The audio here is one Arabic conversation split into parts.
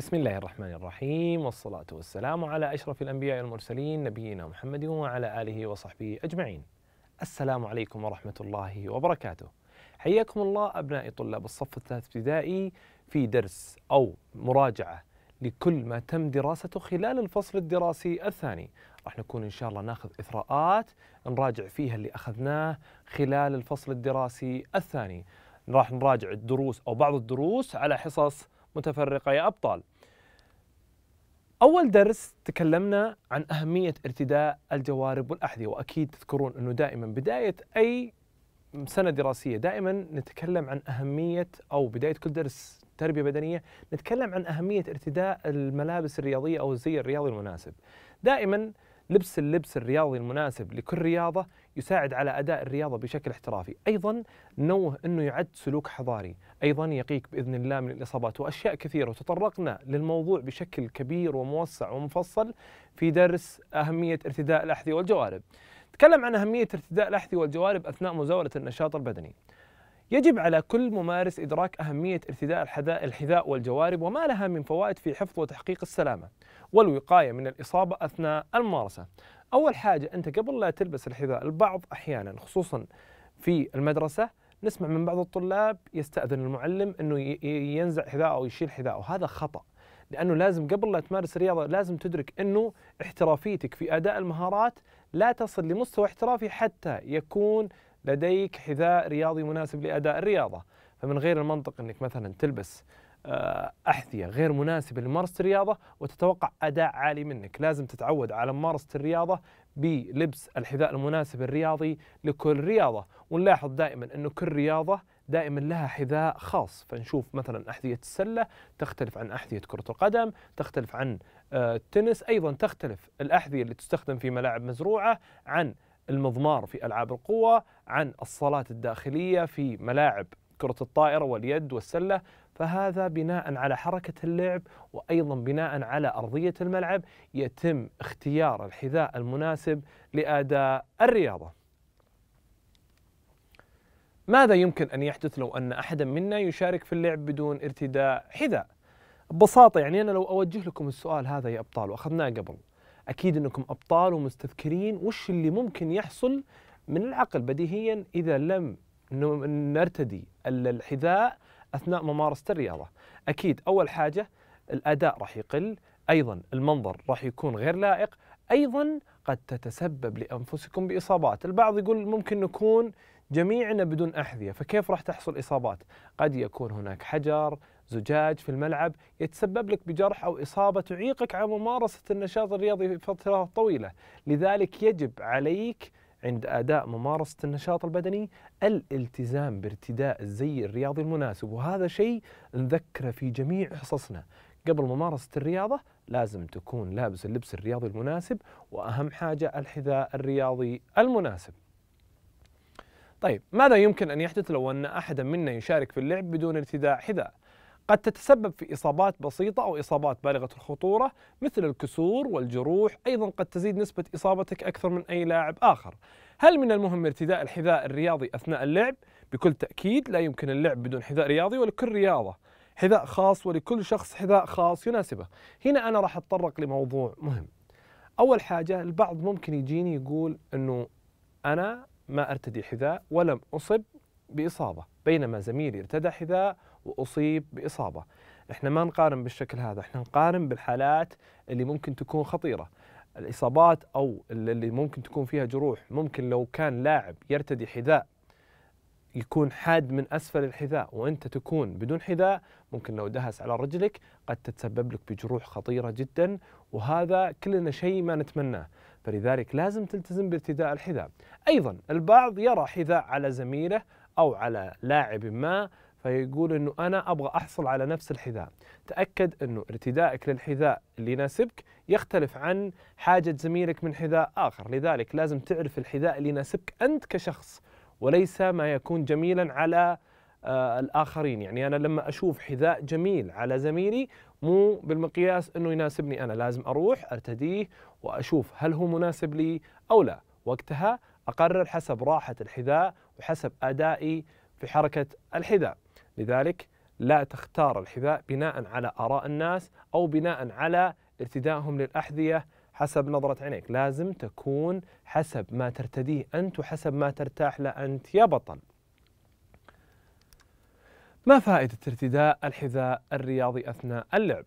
بسم الله الرحمن الرحيم والصلاة والسلام على أشرف الأنبياء والمرسلين نبينا محمد وعلى آله وصحبه أجمعين السلام عليكم ورحمة الله وبركاته حياكم الله أبنائي طلاب الصف الثالث ابتدائي في درس أو مراجعة لكل ما تم دراسته خلال الفصل الدراسي الثاني راح نكون إن شاء الله ناخذ إثراءات نراجع فيها اللي أخذناه خلال الفصل الدراسي الثاني راح نراجع الدروس أو بعض الدروس على حصص متفرقة يا أبطال أول درس تكلمنا عن أهمية ارتداء الجوارب والأحذية وأكيد تذكرون أنه دائما بداية أي سنة دراسية دائما نتكلم عن أهمية أو بداية كل درس تربية بدنية نتكلم عن أهمية ارتداء الملابس الرياضية أو الزي الرياضي المناسب دائما لبس اللبس الرياضي المناسب لكل رياضة يساعد على اداء الرياضه بشكل احترافي، ايضا نوه انه يعد سلوك حضاري، ايضا يقيك باذن الله من الاصابات واشياء كثيره وتطرقنا للموضوع بشكل كبير وموسع ومفصل في درس اهميه ارتداء الاحذيه والجوارب. تكلم عن اهميه ارتداء الاحذيه والجوارب اثناء مزاوله النشاط البدني. يجب على كل ممارس إدراك أهمية ارتداء الحذاء والجوارب وما لها من فوائد في حفظ وتحقيق السلامة والوقاية من الإصابة أثناء الممارسة اول حاجه انت قبل لا تلبس الحذاء البعض احيانا خصوصا في المدرسه نسمع من بعض الطلاب يستاذن المعلم انه ينزع حذاءه او يشيل حذاءه وهذا خطا لانه لازم قبل لا تمارس الرياضه لازم تدرك انه احترافيتك في اداء المهارات لا تصل لمستوى احترافي حتى يكون لديك حذاء رياضي مناسب لاداء الرياضه فمن غير المنطق انك مثلا تلبس آه، أحذية غير مناسبة لممارسة الرياضة وتتوقع أداء عالي منك لازم تتعود على ممارسة الرياضة بلبس الحذاء المناسب الرياضي لكل رياضة ونلاحظ دائما أنه كل رياضة دائما لها حذاء خاص فنشوف مثلا أحذية السلة تختلف عن أحذية كرة القدم تختلف عن التنس آه، أيضا تختلف الأحذية اللي تستخدم في ملاعب مزروعة عن المضمار في ألعاب القوة عن الصالات الداخلية في ملاعب كرة الطائرة واليد والسلة فهذا بناء على حركة اللعب وأيضا بناء على أرضية الملعب يتم اختيار الحذاء المناسب لأداء الرياضة ماذا يمكن أن يحدث لو أن أحدا منا يشارك في اللعب بدون ارتداء حذاء؟ ببساطة يعني أنا لو أوجه لكم السؤال هذا يا أبطال وأخذناه قبل أكيد أنكم أبطال ومستذكرين وش اللي ممكن يحصل من العقل بديهيا إذا لم نرتدي الحذاء اثناء ممارسه الرياضه اكيد اول حاجه الاداء راح يقل ايضا المنظر راح يكون غير لائق ايضا قد تتسبب لانفسكم باصابات البعض يقول ممكن نكون جميعنا بدون احذيه فكيف راح تحصل اصابات قد يكون هناك حجر زجاج في الملعب يتسبب لك بجرح او اصابه تعيقك عن ممارسه النشاط الرياضي فتره طويله لذلك يجب عليك عند اداء ممارسه النشاط البدني الالتزام بارتداء الزي الرياضي المناسب وهذا شيء نذكره في جميع حصصنا قبل ممارسه الرياضه لازم تكون لابس اللبس الرياضي المناسب واهم حاجه الحذاء الرياضي المناسب. طيب ماذا يمكن ان يحدث لو ان احدا منا يشارك في اللعب بدون ارتداء حذاء؟ قد تتسبب في إصابات بسيطة أو إصابات بالغة الخطورة مثل الكسور والجروح أيضا قد تزيد نسبة إصابتك أكثر من أي لاعب آخر هل من المهم ارتداء الحذاء الرياضي أثناء اللعب؟ بكل تأكيد لا يمكن اللعب بدون حذاء رياضي ولكل رياضة حذاء خاص ولكل شخص حذاء خاص يناسبه هنا أنا راح أتطرق لموضوع مهم أول حاجة البعض ممكن يجيني يقول أنه أنا ما أرتدي حذاء ولم أصب بإصابة بينما زميلي ارتدى حذاء واصيب باصابه احنا ما نقارن بالشكل هذا احنا نقارن بالحالات اللي ممكن تكون خطيره الاصابات او اللي ممكن تكون فيها جروح ممكن لو كان لاعب يرتدي حذاء يكون حاد من اسفل الحذاء وانت تكون بدون حذاء ممكن لو دهس على رجلك قد تتسبب لك بجروح خطيره جدا وهذا كلنا شيء ما نتمناه فلذلك لازم تلتزم بارتداء الحذاء ايضا البعض يرى حذاء على زميله او على لاعب ما فيقول انه انا ابغى احصل على نفس الحذاء تاكد انه ارتدائك للحذاء اللي يناسبك يختلف عن حاجه زميلك من حذاء اخر لذلك لازم تعرف الحذاء اللي يناسبك انت كشخص وليس ما يكون جميلا على آه الاخرين يعني انا لما اشوف حذاء جميل على زميلي مو بالمقياس انه يناسبني انا لازم اروح ارتديه واشوف هل هو مناسب لي او لا وقتها اقرر حسب راحه الحذاء وحسب ادائي في حركه الحذاء لذلك لا تختار الحذاء بناء على آراء الناس أو بناء على ارتدائهم للأحذية حسب نظرة عينيك لازم تكون حسب ما ترتديه أنت وحسب ما ترتاح له أنت يا بطل ما فائدة ارتداء الحذاء الرياضي أثناء اللعب؟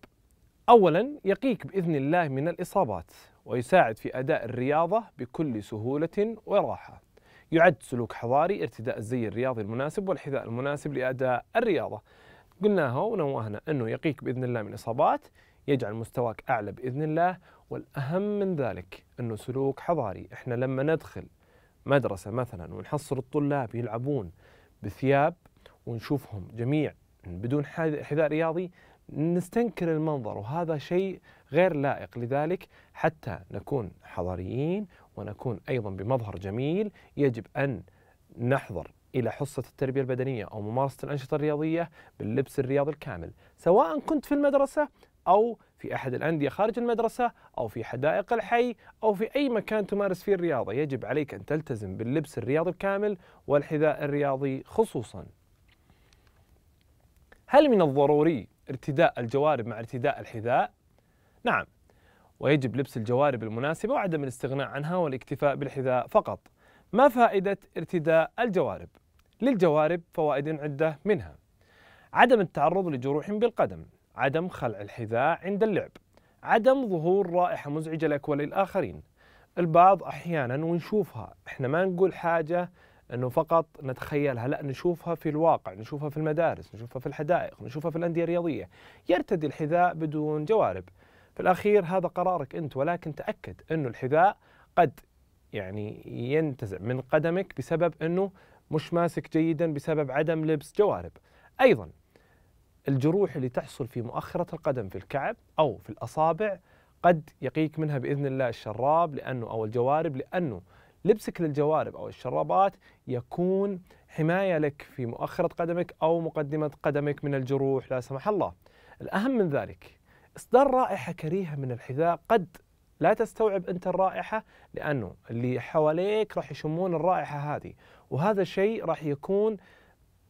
أولا يقيك بإذن الله من الإصابات ويساعد في أداء الرياضة بكل سهولة وراحة يعد سلوك حضاري ارتداء الزي الرياضي المناسب والحذاء المناسب لأداء الرياضة قلناها ونوهنا أنه يقيك بإذن الله من إصابات يجعل مستواك أعلى بإذن الله والأهم من ذلك أنه سلوك حضاري إحنا لما ندخل مدرسة مثلا ونحصل الطلاب يلعبون بثياب ونشوفهم جميع بدون حذاء رياضي نستنكر المنظر وهذا شيء غير لائق لذلك حتى نكون حضاريين ونكون أيضا بمظهر جميل يجب أن نحضر إلى حصة التربية البدنية أو ممارسة الأنشطة الرياضية باللبس الرياضي الكامل سواء كنت في المدرسة أو في أحد الأندية خارج المدرسة أو في حدائق الحي أو في أي مكان تمارس فيه الرياضة يجب عليك أن تلتزم باللبس الرياضي الكامل والحذاء الرياضي خصوصا هل من الضروري ارتداء الجوارب مع ارتداء الحذاء؟ نعم ويجب لبس الجوارب المناسبة وعدم الاستغناء عنها والاكتفاء بالحذاء فقط ما فائدة ارتداء الجوارب؟ للجوارب فوائد عدة منها عدم التعرض لجروح بالقدم عدم خلع الحذاء عند اللعب عدم ظهور رائحة مزعجة لك وللآخرين البعض أحيانا ونشوفها احنا ما نقول حاجة انه فقط نتخيلها لا نشوفها في الواقع نشوفها في المدارس نشوفها في الحدائق نشوفها في الانديه الرياضيه يرتدي الحذاء بدون جوارب في الأخير هذا قرارك أنت ولكن تأكد أنه الحذاء قد يعني ينتزع من قدمك بسبب أنه مش ماسك جيدا بسبب عدم لبس جوارب أيضا الجروح اللي تحصل في مؤخرة القدم في الكعب أو في الأصابع قد يقيك منها بإذن الله الشراب لأنه أو الجوارب لأنه لبسك للجوارب أو الشرابات يكون حماية لك في مؤخرة قدمك أو مقدمة قدمك من الجروح لا سمح الله الأهم من ذلك إصدار رائحة كريهة من الحذاء قد لا تستوعب أنت الرائحة لأنه اللي حواليك راح يشمون الرائحة هذه وهذا الشيء راح يكون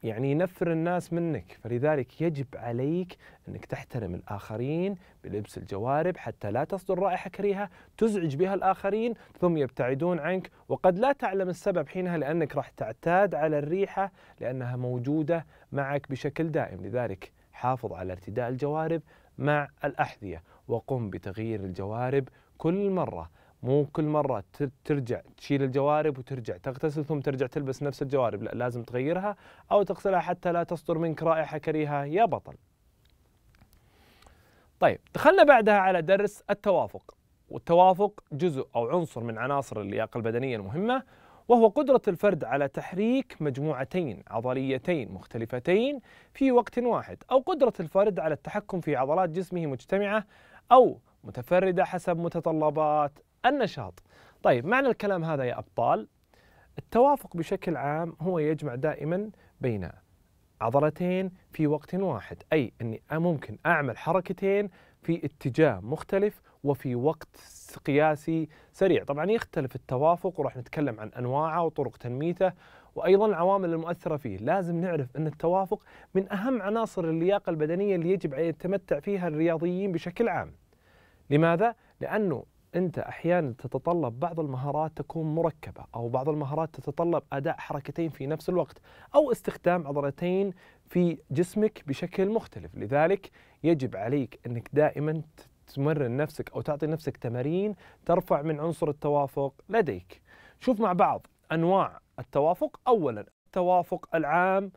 يعني ينفر الناس منك فلذلك يجب عليك أنك تحترم الآخرين بلبس الجوارب حتى لا تصدر رائحة كريهة تزعج بها الآخرين ثم يبتعدون عنك وقد لا تعلم السبب حينها لأنك راح تعتاد على الريحة لأنها موجودة معك بشكل دائم لذلك حافظ على ارتداء الجوارب مع الأحذية وقم بتغيير الجوارب كل مرة مو كل مرة ترجع تشيل الجوارب وترجع تغتسل ثم ترجع تلبس نفس الجوارب لا لازم تغيرها أو تغسلها حتى لا تصدر منك رائحة كريهة يا بطل طيب دخلنا بعدها على درس التوافق والتوافق جزء أو عنصر من عناصر اللياقة البدنية المهمة وهو قدرة الفرد على تحريك مجموعتين عضليتين مختلفتين في وقت واحد أو قدرة الفرد على التحكم في عضلات جسمه مجتمعة أو متفردة حسب متطلبات النشاط طيب معنى الكلام هذا يا أبطال التوافق بشكل عام هو يجمع دائما بين عضلتين في وقت واحد أي أني ممكن أعمل حركتين في اتجاه مختلف وفي وقت قياسي سريع طبعا يختلف التوافق وراح نتكلم عن أنواعه وطرق تنميته وأيضا العوامل المؤثرة فيه لازم نعرف أن التوافق من أهم عناصر اللياقة البدنية اللي يجب أن يتمتع فيها الرياضيين بشكل عام لماذا؟ لأنه أنت أحيانا تتطلب بعض المهارات تكون مركبة أو بعض المهارات تتطلب أداء حركتين في نفس الوقت أو استخدام عضلتين في جسمك بشكل مختلف لذلك يجب عليك أنك دائما تمرن نفسك أو تعطي نفسك تمارين ترفع من عنصر التوافق لديك شوف مع بعض أنواع التوافق أولا التوافق العام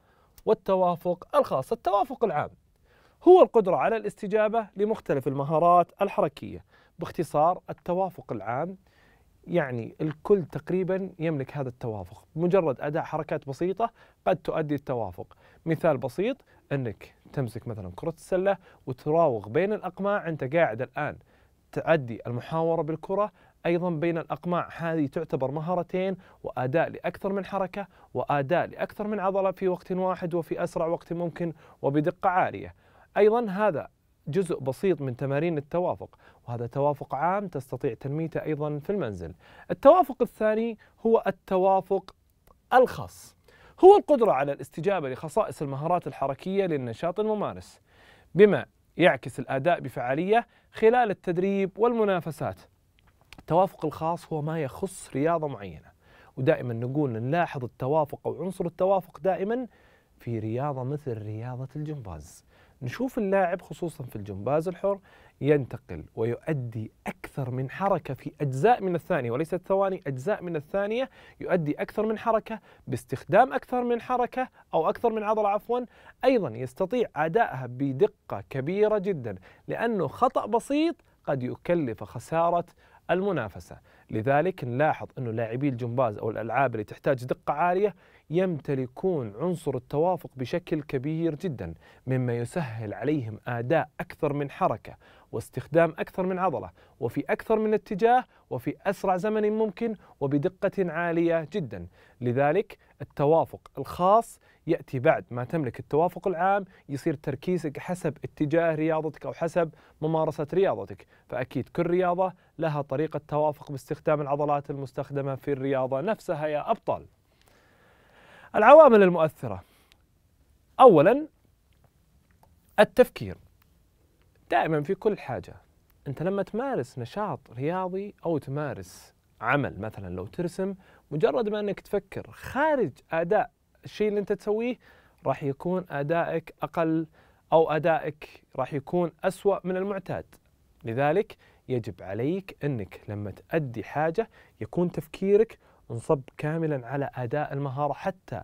والتوافق الخاص التوافق العام هو القدرة على الاستجابة لمختلف المهارات الحركية باختصار التوافق العام يعني الكل تقريبا يملك هذا التوافق مجرد أداء حركات بسيطة قد تؤدي التوافق مثال بسيط انك تمسك مثلا كرة السلة وتراوغ بين الأقماع أنت قاعد الآن تعدي المحاورة بالكرة أيضا بين الأقماع هذه تعتبر مهارتين وأداء لأكثر من حركة وأداء لأكثر من عضلة في وقت واحد وفي أسرع وقت ممكن وبدقة عالية أيضا هذا جزء بسيط من تمارين التوافق وهذا توافق عام تستطيع تنميته أيضا في المنزل التوافق الثاني هو التوافق الخاص هو القدرة على الاستجابة لخصائص المهارات الحركية للنشاط الممارس بما يعكس الأداء بفعالية خلال التدريب والمنافسات التوافق الخاص هو ما يخص رياضة معينة ودائما نقول نلاحظ التوافق أو عنصر التوافق دائما في رياضة مثل رياضة الجمباز نشوف اللاعب خصوصا في الجمباز الحر ينتقل ويؤدي أكثر من حركة في أجزاء من الثانية وليست ثواني أجزاء من الثانية يؤدي أكثر من حركة باستخدام أكثر من حركة أو أكثر من عضلة عفوا أيضا يستطيع أدائها بدقة كبيرة جدا لأنه خطأ بسيط قد يكلف خسارة المنافسة لذلك نلاحظ أنه لاعبي الجمباز أو الألعاب اللي تحتاج دقة عالية يمتلكون عنصر التوافق بشكل كبير جدا مما يسهل عليهم اداء اكثر من حركه واستخدام اكثر من عضله وفي اكثر من اتجاه وفي اسرع زمن ممكن وبدقه عاليه جدا لذلك التوافق الخاص ياتي بعد ما تملك التوافق العام يصير تركيزك حسب اتجاه رياضتك او حسب ممارسه رياضتك فاكيد كل رياضه لها طريقه توافق باستخدام العضلات المستخدمه في الرياضه نفسها يا ابطال العوامل المؤثرة أولا التفكير دائما في كل حاجة أنت لما تمارس نشاط رياضي أو تمارس عمل مثلا لو ترسم مجرد ما أنك تفكر خارج أداء الشيء اللي أنت تسويه راح يكون أدائك أقل أو أدائك راح يكون أسوأ من المعتاد لذلك يجب عليك أنك لما تأدي حاجة يكون تفكيرك انصب كاملا على أداء المهارة حتى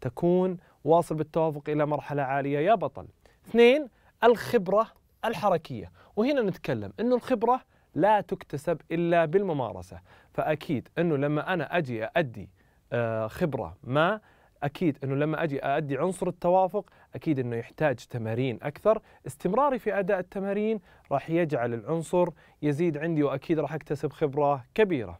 تكون واصل بالتوافق إلى مرحلة عالية يا بطل اثنين الخبرة الحركية وهنا نتكلم أنه الخبرة لا تكتسب إلا بالممارسة فأكيد أنه لما أنا أجي أأدي آه، خبرة ما اكيد انه لما اجي اادي عنصر التوافق اكيد انه يحتاج تمارين اكثر، استمراري في اداء التمارين راح يجعل العنصر يزيد عندي واكيد راح اكتسب خبره كبيره.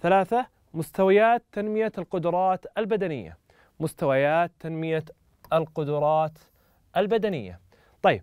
ثلاثه مستويات تنمية القدرات البدنية مستويات تنمية القدرات البدنية طيب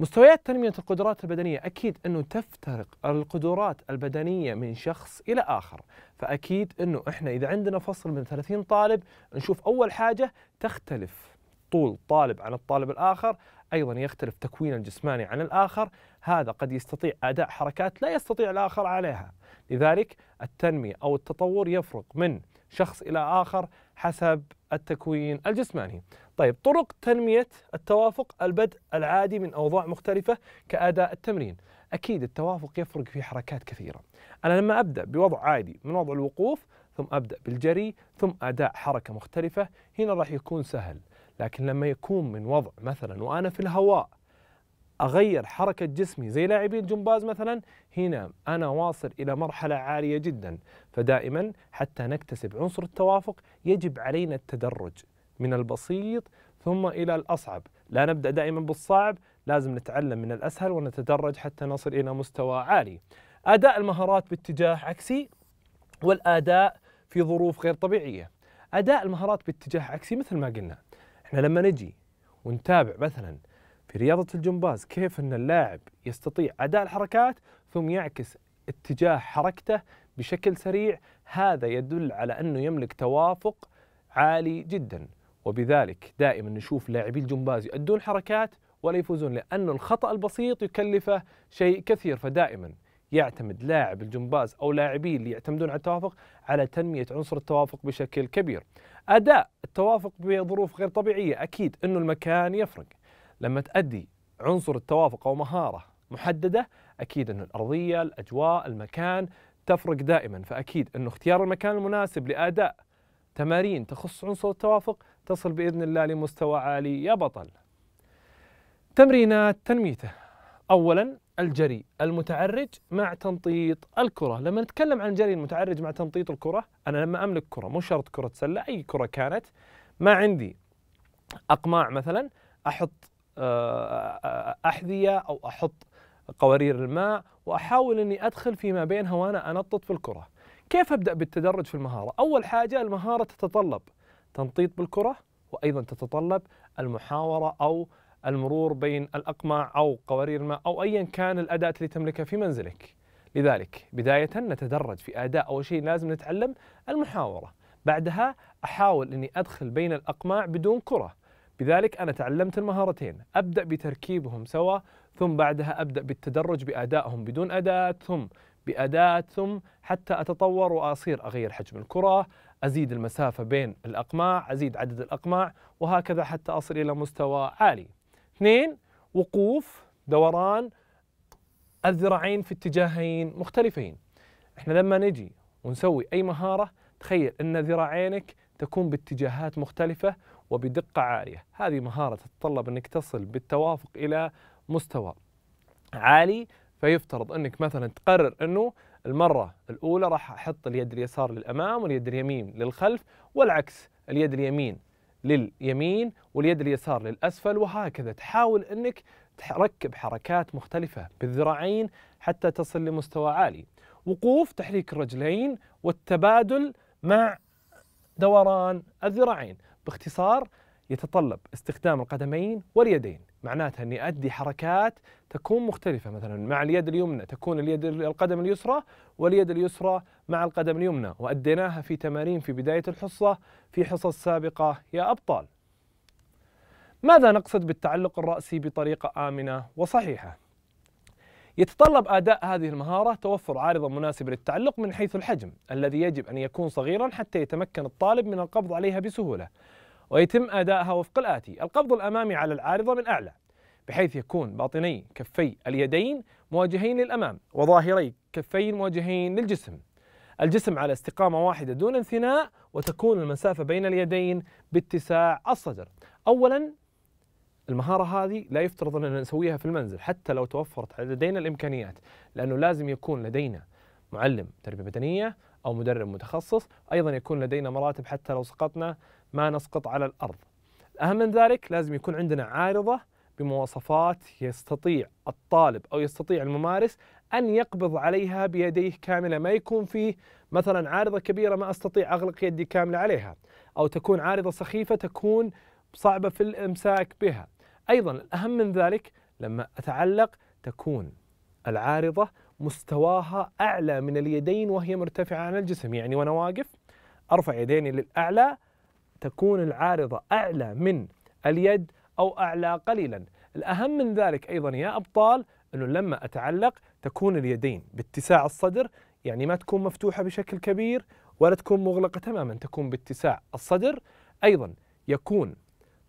مستويات تنمية القدرات البدنية أكيد أنه تفترق القدرات البدنية من شخص إلى آخر فأكيد أنه إحنا إذا عندنا فصل من 30 طالب نشوف أول حاجة تختلف طول طالب عن الطالب الآخر أيضا يختلف تكوين الجسماني عن الآخر هذا قد يستطيع أداء حركات لا يستطيع الآخر عليها لذلك التنمية أو التطور يفرق من شخص إلى آخر حسب التكوين الجسماني طيب طرق تنمية التوافق البدء العادي من أوضاع مختلفة كأداء التمرين أكيد التوافق يفرق في حركات كثيرة أنا لما أبدأ بوضع عادي من وضع الوقوف ثم أبدأ بالجري ثم أداء حركة مختلفة هنا راح يكون سهل لكن لما يكون من وضع مثلا وأنا في الهواء أغير حركة جسمي زي لاعبين الجمباز مثلا هنا أنا واصل إلى مرحلة عالية جدا فدائما حتى نكتسب عنصر التوافق يجب علينا التدرج من البسيط ثم إلى الأصعب لا نبدأ دائما بالصعب لازم نتعلم من الأسهل ونتدرج حتى نصل إلى مستوى عالي أداء المهارات باتجاه عكسي والأداء في ظروف غير طبيعية أداء المهارات باتجاه عكسي مثل ما قلنا احنا لما نجي ونتابع مثلا في رياضة الجمباز كيف أن اللاعب يستطيع أداء الحركات ثم يعكس اتجاه حركته بشكل سريع هذا يدل على أنه يملك توافق عالي جدا وبذلك دائما نشوف لاعبي الجمباز يؤدون حركات ولا يفوزون لأن الخطأ البسيط يكلفه شيء كثير فدائما يعتمد لاعب الجمباز او لاعبين اللي يعتمدون على التوافق على تنميه عنصر التوافق بشكل كبير. اداء التوافق بظروف غير طبيعيه اكيد انه المكان يفرق. لما تأدي عنصر التوافق او مهاره محدده اكيد انه الارضيه، الاجواء، المكان تفرق دائما فاكيد انه اختيار المكان المناسب لاداء تمارين تخص عنصر التوافق تصل باذن الله لمستوى عالي يا بطل. تمرينات تنميته اولا الجري المتعرج مع تنطيط الكرة لما نتكلم عن الجري المتعرج مع تنطيط الكرة أنا لما أملك كرة مو شرط كرة سلة أي كرة كانت ما عندي أقماع مثلا أحط آه، آه، أحذية أو أحط قوارير الماء وأحاول أني أدخل فيما بينها وأنا أنطط في الكرة كيف أبدأ بالتدرج في المهارة؟ أول حاجة المهارة تتطلب تنطيط بالكرة وأيضا تتطلب المحاورة أو المرور بين الأقمع أو قوارير الماء أو أيا كان الأداة التي تملكها في منزلك لذلك بداية نتدرج في أداء أول شيء لازم نتعلم المحاورة بعدها أحاول أني أدخل بين الأقماع بدون كرة بذلك أنا تعلمت المهارتين أبدأ بتركيبهم سوا ثم بعدها أبدأ بالتدرج بأدائهم بدون أداة ثم بأداة ثم حتى أتطور وأصير أغير حجم الكرة أزيد المسافة بين الأقماع أزيد عدد الأقماع وهكذا حتى أصل إلى مستوى عالي اثنين وقوف دوران الذراعين في اتجاهين مختلفين احنا لما نجي ونسوي اي مهاره تخيل ان ذراعينك تكون باتجاهات مختلفه وبدقه عاليه هذه مهاره تتطلب انك تصل بالتوافق الى مستوى عالي فيفترض انك مثلا تقرر انه المره الاولى راح احط اليد اليسار للامام واليد اليمين للخلف والعكس اليد اليمين لليمين واليد اليسار للأسفل وهكذا تحاول أنك تركب حركات مختلفة بالذراعين حتى تصل لمستوى عالي وقوف تحريك الرجلين والتبادل مع دوران الذراعين باختصار يتطلب استخدام القدمين واليدين معناتها اني ادي حركات تكون مختلفه مثلا مع اليد اليمنى تكون اليد القدم اليسرى واليد اليسرى مع القدم اليمنى واديناها في تمارين في بدايه الحصه في حصص سابقه يا ابطال ماذا نقصد بالتعلق الراسي بطريقه امنه وصحيحه يتطلب اداء هذه المهاره توفر عارضه مناسبه للتعلق من حيث الحجم الذي يجب ان يكون صغيرا حتى يتمكن الطالب من القبض عليها بسهوله ويتم أدائها وفق الآتي القبض الأمامي على العارضة من أعلى بحيث يكون باطني كفي اليدين مواجهين للأمام وظاهري كفين مواجهين للجسم الجسم على استقامة واحدة دون انثناء وتكون المسافة بين اليدين باتساع الصدر أولا المهارة هذه لا يفترض أننا نسويها في المنزل حتى لو توفرت لدينا الإمكانيات لأنه لازم يكون لدينا معلم تربية بدنية أو مدرب متخصص أيضا يكون لدينا مراتب حتى لو سقطنا ما نسقط على الأرض الأهم من ذلك لازم يكون عندنا عارضة بمواصفات يستطيع الطالب أو يستطيع الممارس أن يقبض عليها بيديه كاملة ما يكون فيه مثلا عارضة كبيرة ما أستطيع أغلق يدي كاملة عليها أو تكون عارضة سخيفة تكون صعبة في الإمساك بها أيضا الأهم من ذلك لما أتعلق تكون العارضة مستواها أعلى من اليدين وهي مرتفعة عن الجسم يعني وأنا واقف أرفع يديني للأعلى تكون العارضة أعلى من اليد أو أعلى قليلا الأهم من ذلك أيضا يا أبطال أنه لما أتعلق تكون اليدين باتساع الصدر يعني ما تكون مفتوحة بشكل كبير ولا تكون مغلقة تماما تكون باتساع الصدر أيضا يكون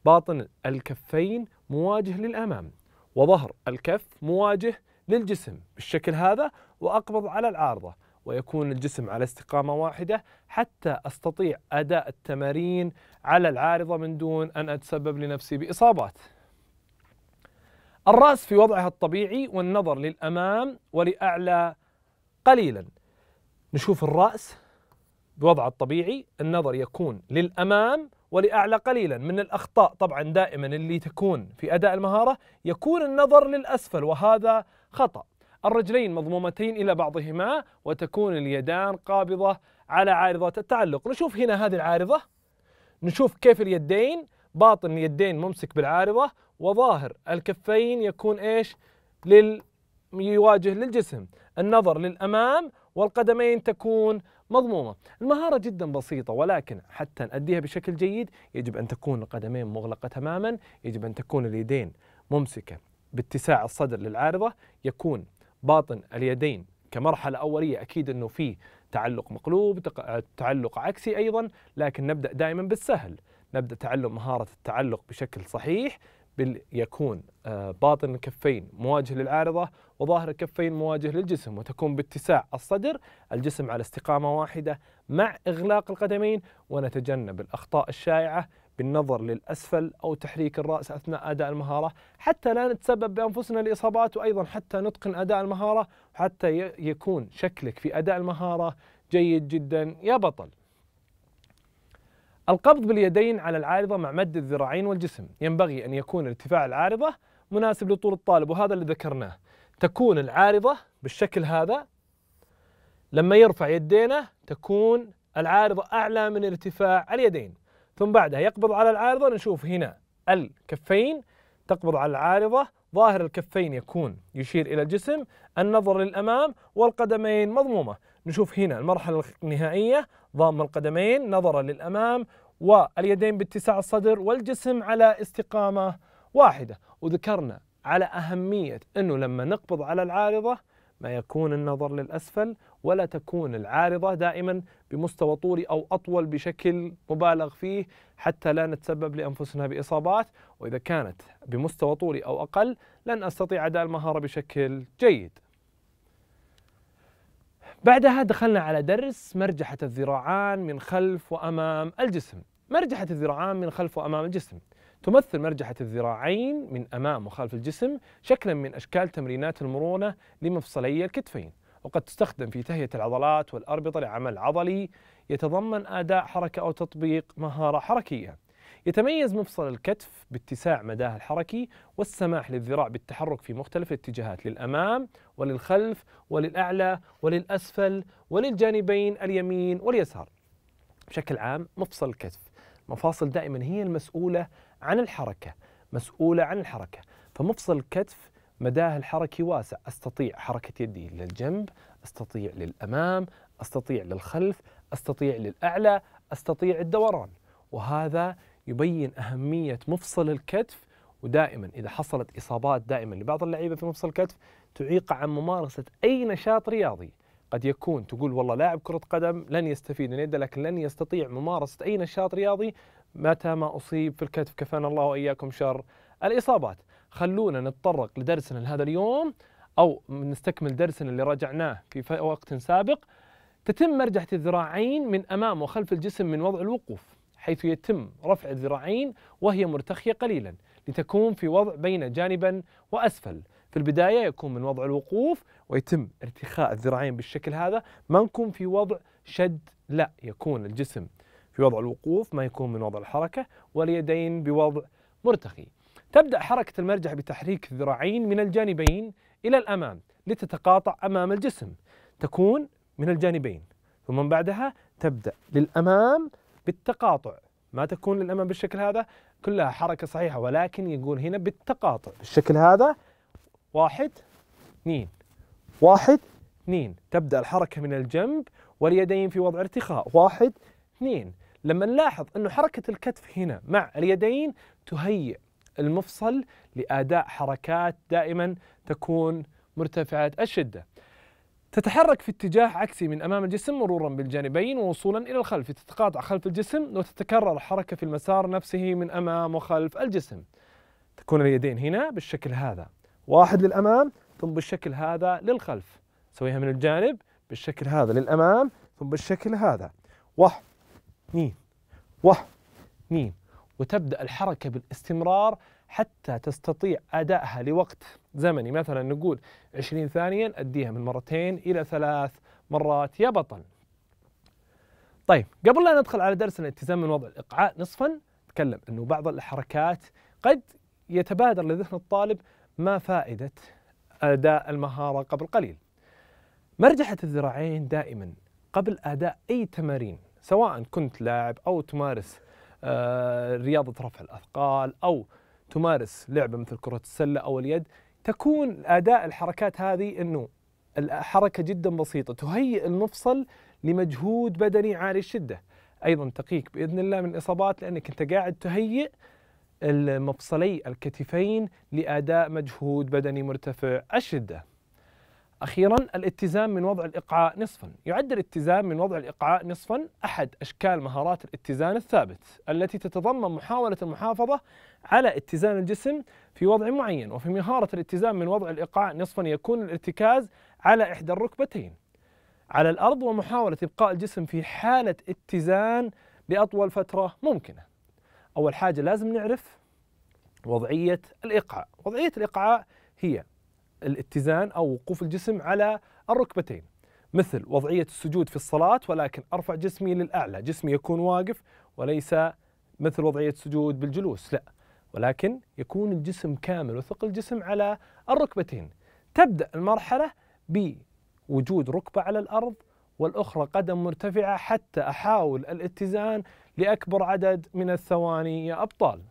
باطن الكفين مواجه للأمام وظهر الكف مواجه للجسم بالشكل هذا وأقبض على العارضة ويكون الجسم على استقامة واحدة حتى أستطيع أداء التمارين على العارضة من دون أن أتسبب لنفسي بإصابات الرأس في وضعها الطبيعي والنظر للأمام ولأعلى قليلا نشوف الرأس بوضعه الطبيعي النظر يكون للأمام ولأعلى قليلا من الأخطاء طبعا دائما اللي تكون في أداء المهارة يكون النظر للأسفل وهذا خطأ الرجلين مضمومتين إلى بعضهما وتكون اليدان قابضة على عارضة التعلق نشوف هنا هذه العارضة نشوف كيف اليدين باطن اليدين ممسك بالعارضة وظاهر الكفين يكون إيش لل يواجه للجسم النظر للأمام والقدمين تكون مضمومة المهارة جدا بسيطة ولكن حتى نأديها بشكل جيد يجب أن تكون القدمين مغلقة تماما يجب أن تكون اليدين ممسكة باتساع الصدر للعارضة يكون باطن اليدين كمرحلة أولية أكيد أنه فيه تعلق مقلوب تعلق عكسي أيضا لكن نبدأ دائما بالسهل نبدأ تعلم مهارة التعلق بشكل صحيح يكون آه، باطن الكفين مواجه للعارضة وظاهر الكفين مواجه للجسم وتكون باتساع الصدر الجسم على استقامة واحدة مع إغلاق القدمين ونتجنب الأخطاء الشائعة بالنظر للأسفل أو تحريك الرأس أثناء أداء المهارة حتى لا نتسبب بأنفسنا لإصابات وأيضا حتى نتقن أداء المهارة حتى يكون شكلك في أداء المهارة جيد جدا يا بطل القبض باليدين على العارضة مع مد الذراعين والجسم ينبغي أن يكون ارتفاع العارضة مناسب لطول الطالب وهذا اللي ذكرناه تكون العارضة بالشكل هذا لما يرفع يدينه تكون العارضة أعلى من ارتفاع اليدين ثم بعدها يقبض على العارضة نشوف هنا الكفين تقبض على العارضة ظاهر الكفين يكون يشير إلى الجسم النظر للأمام والقدمين مضمومة نشوف هنا المرحلة النهائية ضم القدمين نظرا للأمام واليدين باتساع الصدر والجسم على استقامة واحدة وذكرنا على أهمية أنه لما نقبض على العارضة ما يكون النظر للأسفل ولا تكون العارضة دائما بمستوى طولي أو أطول بشكل مبالغ فيه حتى لا نتسبب لأنفسنا بإصابات وإذا كانت بمستوى طولي أو أقل لن أستطيع أداء المهارة بشكل جيد بعدها دخلنا على درس مرجحة الذراعان من خلف وأمام الجسم مرجحة الذراعان من خلف وأمام الجسم تمثل مرجحة الذراعين من أمام وخلف الجسم شكلا من أشكال تمرينات المرونة لمفصلي الكتفين وقد تستخدم في تهيئة العضلات والأربطة لعمل عضلي يتضمن أداء حركة أو تطبيق مهارة حركية يتميز مفصل الكتف باتساع مداه الحركي والسماح للذراع بالتحرك في مختلف الاتجاهات للأمام وللخلف وللأعلى وللأسفل وللجانبين اليمين واليسار بشكل عام مفصل الكتف مفاصل دائما هي المسؤولة عن الحركة مسؤولة عن الحركة فمفصل الكتف مداه الحركي واسع استطيع حركه يدي للجنب استطيع للامام استطيع للخلف استطيع للاعلى استطيع الدوران وهذا يبين اهميه مفصل الكتف ودائما اذا حصلت اصابات دائما لبعض اللعيبه في مفصل الكتف تعيق عن ممارسه اي نشاط رياضي قد يكون تقول والله لاعب كرة قدم لن يستفيد من يده لكن لن يستطيع ممارسة أي نشاط رياضي متى ما أصيب في الكتف كفانا الله وإياكم شر الإصابات خلونا نتطرق لدرسنا لهذا اليوم أو نستكمل درسنا اللي راجعناه في وقت سابق تتم مرجحة الذراعين من أمام وخلف الجسم من وضع الوقوف حيث يتم رفع الذراعين وهي مرتخية قليلا لتكون في وضع بين جانبا وأسفل في البداية يكون من وضع الوقوف ويتم ارتخاء الذراعين بالشكل هذا ما نكون في وضع شد لا يكون الجسم في وضع الوقوف ما يكون من وضع الحركة واليدين بوضع مرتخي تبدأ حركة المرجح بتحريك الذراعين من الجانبين إلى الأمام لتتقاطع أمام الجسم تكون من الجانبين ثم بعدها تبدأ للأمام بالتقاطع ما تكون للأمام بالشكل هذا كلها حركة صحيحة ولكن يقول هنا بالتقاطع بالشكل هذا واحد اثنين واحد اثنين تبدأ الحركة من الجنب واليدين في وضع ارتخاء واحد اثنين لما نلاحظ أن حركة الكتف هنا مع اليدين تهيئ المفصل لاداء حركات دائما تكون مرتفعه الشده. تتحرك في اتجاه عكسي من امام الجسم مرورا بالجانبين ووصولا الى الخلف تتقاطع خلف الجسم وتتكرر الحركه في المسار نفسه من امام وخلف الجسم. تكون اليدين هنا بالشكل هذا، واحد للامام ثم بالشكل هذا للخلف. سويها من الجانب بالشكل هذا للامام ثم بالشكل هذا. واحد اثنين واحد اثنين وتبدأ الحركة بالاستمرار حتى تستطيع أدائها لوقت زمني مثلا نقول 20 ثانيا أديها من مرتين إلى ثلاث مرات يا بطل طيب قبل لا ندخل على درس الالتزام من وضع الإقعاء نصفا نتكلم أنه بعض الحركات قد يتبادر لذهن الطالب ما فائدة أداء المهارة قبل قليل مرجحة الذراعين دائما قبل أداء أي تمارين سواء كنت لاعب أو تمارس آه، رياضه رفع الاثقال او تمارس لعبه مثل كره السله او اليد تكون اداء الحركات هذه انه الحركه جدا بسيطه تهيئ المفصل لمجهود بدني عالي الشده ايضا تقيك باذن الله من الاصابات لانك انت قاعد تهيئ المفصلي الكتفين لاداء مجهود بدني مرتفع الشده أخيرا الاتزان من وضع الإقعاء نصفا يعد الاتزان من وضع الإقعاء نصفا أحد أشكال مهارات الاتزان الثابت التي تتضمن محاولة المحافظة على اتزان الجسم في وضع معين وفي مهارة الاتزان من وضع الإقعاء نصفا يكون الارتكاز على إحدى الركبتين على الأرض ومحاولة إبقاء الجسم في حالة اتزان لأطول فترة ممكنة أول حاجة لازم نعرف وضعية الإقعاء وضعية الإقعاء هي الاتزان أو وقوف الجسم على الركبتين مثل وضعية السجود في الصلاة ولكن أرفع جسمي للأعلى جسمي يكون واقف وليس مثل وضعية السجود بالجلوس لا ولكن يكون الجسم كامل وثقل الجسم على الركبتين تبدأ المرحلة بوجود ركبة على الأرض والأخرى قدم مرتفعة حتى أحاول الاتزان لأكبر عدد من الثواني يا أبطال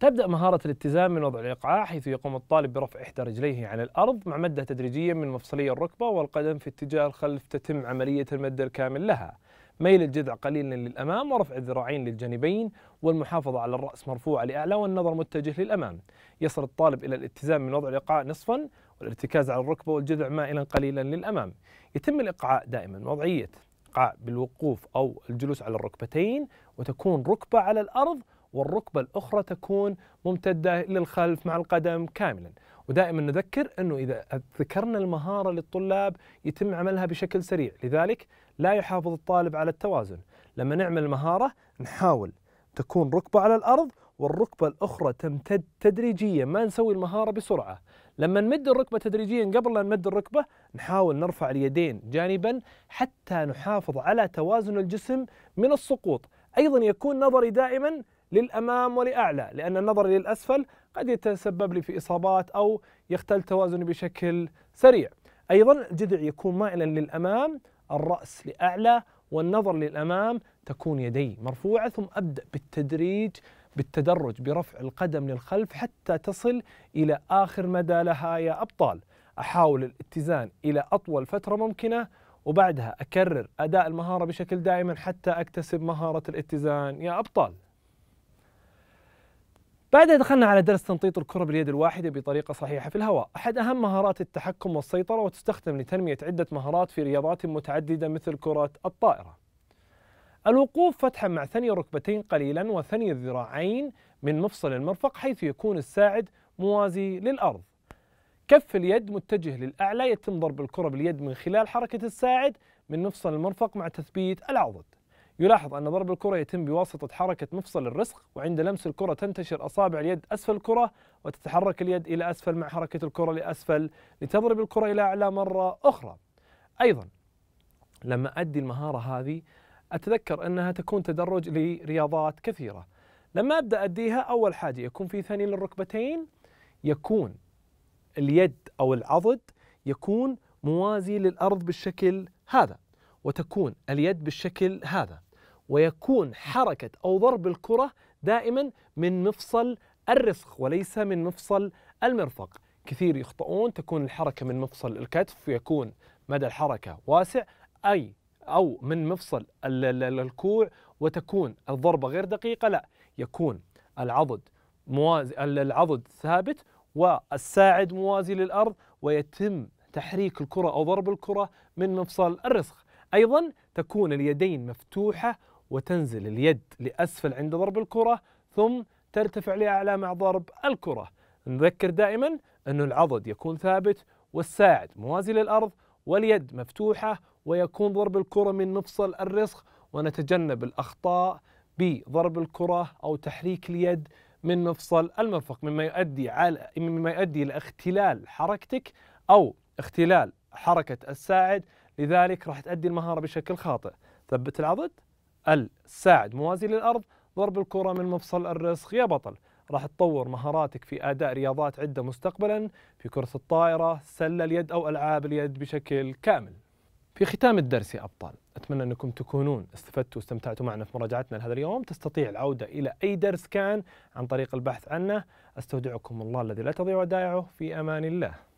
تبدأ مهارة الاتزان من وضع الإقعاء حيث يقوم الطالب برفع إحدى رجليه عن الأرض مع مدة تدريجية من مفصلي الركبة والقدم في اتجاه الخلف تتم عملية المد الكامل لها ميل الجذع قليلا للأمام ورفع الذراعين للجانبين والمحافظة على الرأس مرفوعة لأعلى والنظر متجه للأمام يصل الطالب إلى الاتزان من وضع الإقعاء نصفا والارتكاز على الركبة والجذع مائلا قليلا للأمام يتم الإقعاء دائما وضعية إقعاء بالوقوف أو الجلوس على الركبتين وتكون ركبة على الأرض والركبة الأخرى تكون ممتدة للخلف مع القدم كاملا ودائما نذكر أنه إذا ذكرنا المهارة للطلاب يتم عملها بشكل سريع لذلك لا يحافظ الطالب على التوازن لما نعمل المهارة نحاول تكون ركبة على الأرض والركبة الأخرى تمتد تدريجيا ما نسوي المهارة بسرعة لما نمد الركبة تدريجيا قبل لا نمد الركبة نحاول نرفع اليدين جانبا حتى نحافظ على توازن الجسم من السقوط أيضا يكون نظري دائما للأمام ولأعلى لأن النظر للأسفل قد يتسبب لي في إصابات أو يختل توازني بشكل سريع أيضا الجذع يكون مائلا للأمام الرأس لأعلى والنظر للأمام تكون يدي مرفوعة ثم أبدأ بالتدريج بالتدرج برفع القدم للخلف حتى تصل إلى آخر مدى لها يا أبطال أحاول الاتزان إلى أطول فترة ممكنة وبعدها أكرر أداء المهارة بشكل دائم حتى أكتسب مهارة الاتزان يا أبطال بعدها دخلنا على درس تنطيط الكرة باليد الواحدة بطريقة صحيحة في الهواء، أحد أهم مهارات التحكم والسيطرة وتستخدم لتنمية عدة مهارات في رياضات متعددة مثل كرة الطائرة. الوقوف فتحا مع ثني الركبتين قليلا وثني الذراعين من مفصل المرفق حيث يكون الساعد موازي للأرض. كف اليد متجه للأعلى يتم ضرب الكرة باليد من خلال حركة الساعد من مفصل المرفق مع تثبيت العضد. يلاحظ أن ضرب الكرة يتم بواسطة حركة مفصل الرسغ وعند لمس الكرة تنتشر أصابع اليد أسفل الكرة وتتحرك اليد إلى أسفل مع حركة الكرة لأسفل لتضرب الكرة إلى أعلى مرة أخرى أيضا لما أدي المهارة هذه أتذكر أنها تكون تدرج لرياضات كثيرة لما أبدأ أديها أول حاجة يكون في ثاني للركبتين يكون اليد أو العضد يكون موازي للأرض بالشكل هذا وتكون اليد بالشكل هذا ويكون حركة أو ضرب الكرة دائما من مفصل الرسخ وليس من مفصل المرفق كثير يخطئون تكون الحركة من مفصل الكتف ويكون مدى الحركة واسع أي أو من مفصل الكوع وتكون الضربة غير دقيقة لا يكون العضد موازي العضد ثابت والساعد موازي للأرض ويتم تحريك الكرة أو ضرب الكرة من مفصل الرسخ أيضا تكون اليدين مفتوحة وتنزل اليد لأسفل عند ضرب الكرة ثم ترتفع لأعلى مع ضرب الكرة نذكر دائما أن العضد يكون ثابت والساعد موازي للأرض واليد مفتوحة ويكون ضرب الكرة من مفصل الرسخ ونتجنب الأخطاء بضرب الكرة أو تحريك اليد من مفصل المرفق مما يؤدي على مما يؤدي الى اختلال حركتك او اختلال حركه الساعد لذلك راح تؤدي المهاره بشكل خاطئ ثبت العضد الساعد موازي للأرض ضرب الكرة من مفصل الرسخ يا بطل راح تطور مهاراتك في أداء رياضات عدة مستقبلا في كرة الطائرة سلة اليد أو ألعاب اليد بشكل كامل في ختام الدرس يا أبطال أتمنى أنكم تكونون استفدتوا واستمتعتوا معنا في مراجعتنا لهذا اليوم تستطيع العودة إلى أي درس كان عن طريق البحث عنه أستودعكم الله الذي لا تضيع ودائعه في أمان الله